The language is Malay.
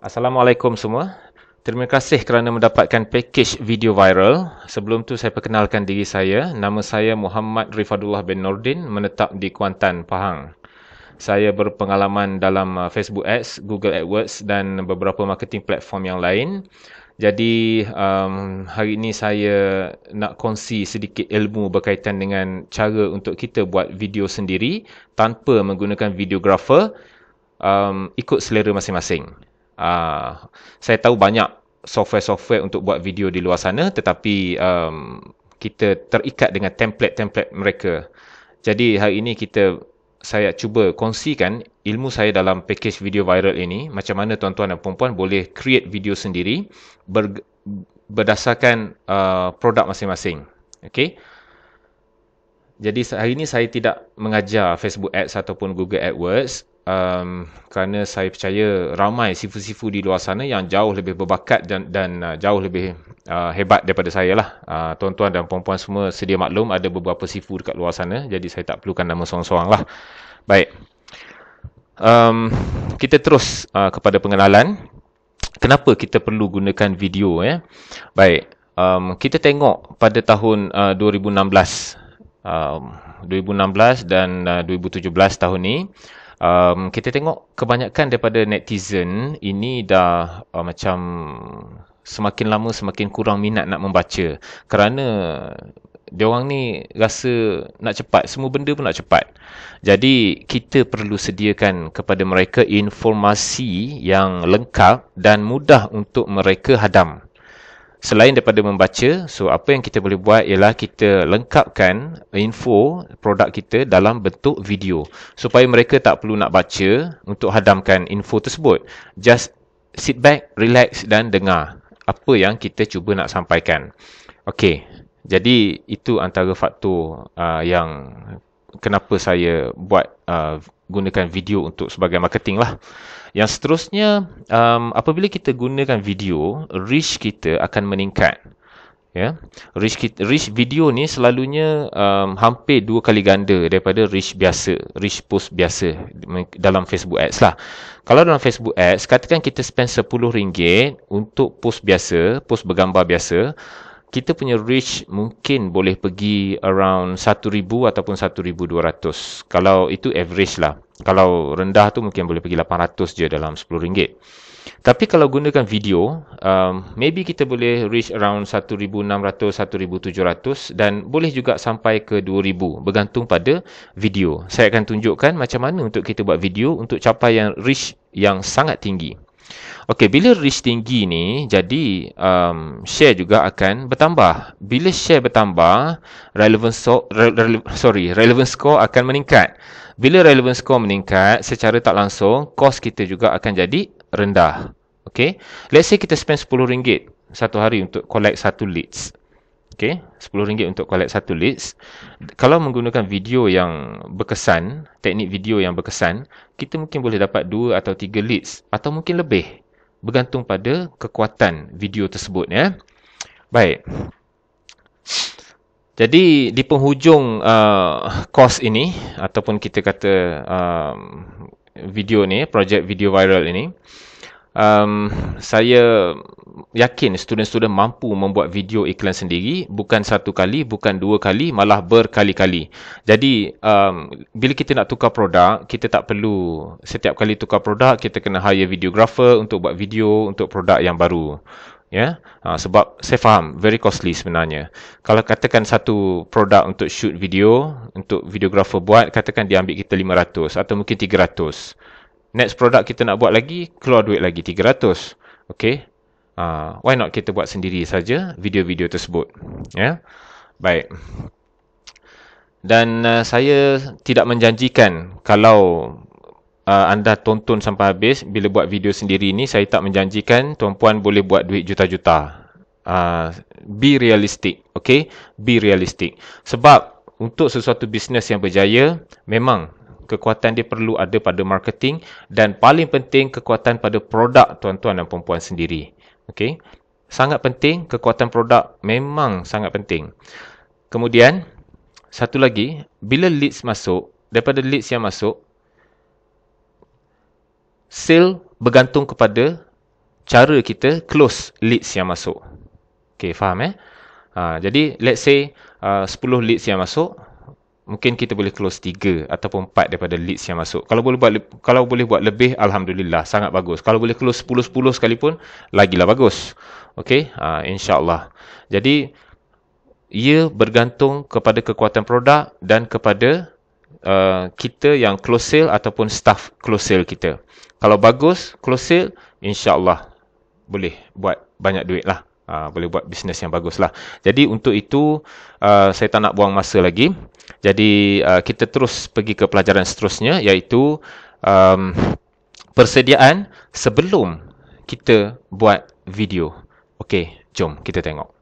Assalamualaikum semua. Terima kasih kerana mendapatkan package video viral. Sebelum tu saya perkenalkan diri saya. Nama saya Muhammad Rifadullah bin Nordin, menetap di Kuantan, Pahang. Saya berpengalaman dalam uh, Facebook Ads, Google AdWords dan beberapa marketing platform yang lain. Jadi um, hari ini saya nak kongsi sedikit ilmu berkaitan dengan cara untuk kita buat video sendiri tanpa menggunakan videographer um, ikut selera masing-masing. Ah, saya tahu banyak software-software untuk buat video di luar sana tetapi um, kita terikat dengan template-template mereka. Jadi hari ini kita saya cuba kongsikan ilmu saya dalam package video viral ini macam mana tuan-tuan dan puan-puan boleh create video sendiri ber, berdasarkan uh, produk masing-masing. Okay. Jadi hari ini saya tidak mengajar Facebook Ads ataupun Google AdWords um, kerana saya percaya ramai sifu-sifu di luar sana yang jauh lebih berbakat dan, dan uh, jauh lebih uh, hebat daripada saya lah. Uh, tuan-tuan dan puan-puan semua sedia maklum ada beberapa sifu dekat luar sana jadi saya tak perlukan nama seorang-seorang lah. Baik. Um, kita terus uh, kepada pengenalan. Kenapa kita perlu gunakan video ya? Eh? Baik. Um, kita tengok pada tahun uh, 2016 um, 2016 dan uh, 2017 tahun ni um, kita tengok kebanyakan daripada netizen ini dah uh, macam semakin lama semakin kurang minat nak membaca kerana dia orang ni rasa nak cepat semua benda pun nak cepat jadi kita perlu sediakan kepada mereka informasi yang lengkap dan mudah untuk mereka hadam selain daripada membaca so apa yang kita boleh buat ialah kita lengkapkan info produk kita dalam bentuk video supaya mereka tak perlu nak baca untuk hadamkan info tersebut just sit back relax dan dengar apa yang kita cuba nak sampaikan okey jadi itu antara faktor uh, yang kenapa saya buat uh, gunakan video untuk sebagai marketing lah. Yang seterusnya, um, apabila kita gunakan video, reach kita akan meningkat. Ya, reach, reach video ni selalunya um, hampir dua kali ganda daripada reach biasa, reach post biasa dalam Facebook Ads lah. Kalau dalam Facebook Ads, katakan kita spend RM10 untuk post biasa, post bergambar biasa, kita punya reach mungkin boleh pergi around 1000 ataupun 1200 kalau itu average lah kalau rendah tu mungkin boleh pergi 800 je dalam RM10 tapi kalau gunakan video um, maybe kita boleh reach around 1600 1700 dan boleh juga sampai ke 2000 bergantung pada video saya akan tunjukkan macam mana untuk kita buat video untuk capai yang reach yang sangat tinggi Okey, bila reach tinggi ni, jadi um, share juga akan bertambah. Bila share bertambah, relevant so, re, re, sorry, relevant score akan meningkat. Bila relevant score meningkat, secara tak langsung, kos kita juga akan jadi rendah. Okey, let's say kita spend RM10 satu hari untuk collect satu leads. Okey, RM10 untuk collect satu leads. Kalau menggunakan video yang berkesan, teknik video yang berkesan, kita mungkin boleh dapat 2 atau 3 leads atau mungkin lebih bergantung pada kekuatan video tersebut ya. Baik. Jadi di penghujung uh, course ini ataupun kita kata uh, video ni, projek video viral ini, um, saya yakin student-student mampu membuat video iklan sendiri bukan satu kali, bukan dua kali, malah berkali-kali. Jadi um, bila kita nak tukar produk, kita tak perlu setiap kali tukar produk kita kena hire videographer untuk buat video untuk produk yang baru. Ya, yeah? Ha, uh, sebab saya faham very costly sebenarnya. Kalau katakan satu produk untuk shoot video untuk videographer buat katakan dia ambil kita 500 atau mungkin 300 next product kita nak buat lagi, keluar duit lagi 300. Okay. Uh, why not kita buat sendiri saja video-video tersebut. Ya. Yeah? Baik. Dan uh, saya tidak menjanjikan kalau uh, anda tonton sampai habis bila buat video sendiri ni, saya tak menjanjikan tuan-puan boleh buat duit juta-juta. Uh, be realistic. Okay. Be realistic. Sebab untuk sesuatu bisnes yang berjaya, memang kekuatan dia perlu ada pada marketing dan paling penting kekuatan pada produk tuan-tuan dan puan-puan sendiri. Okey. Sangat penting kekuatan produk memang sangat penting. Kemudian satu lagi, bila leads masuk, daripada leads yang masuk, sale bergantung kepada cara kita close leads yang masuk. Okey, faham eh? Ha, jadi let's say uh, 10 leads yang masuk, mungkin kita boleh close 3 ataupun empat daripada leads yang masuk. Kalau boleh buat kalau boleh buat lebih alhamdulillah sangat bagus. Kalau boleh close 10 10 sekalipun lagilah bagus. Okey, uh, ha, insyaallah. Jadi ia bergantung kepada kekuatan produk dan kepada uh, kita yang close sale ataupun staff close sale kita. Kalau bagus close sale, insyaallah boleh buat banyak duit lah. Uh, boleh buat bisnes yang bagus lah. Jadi untuk itu uh, saya tak nak buang masa lagi. Jadi uh, kita terus pergi ke pelajaran seterusnya iaitu um, persediaan sebelum kita buat video. Okey, jom kita tengok.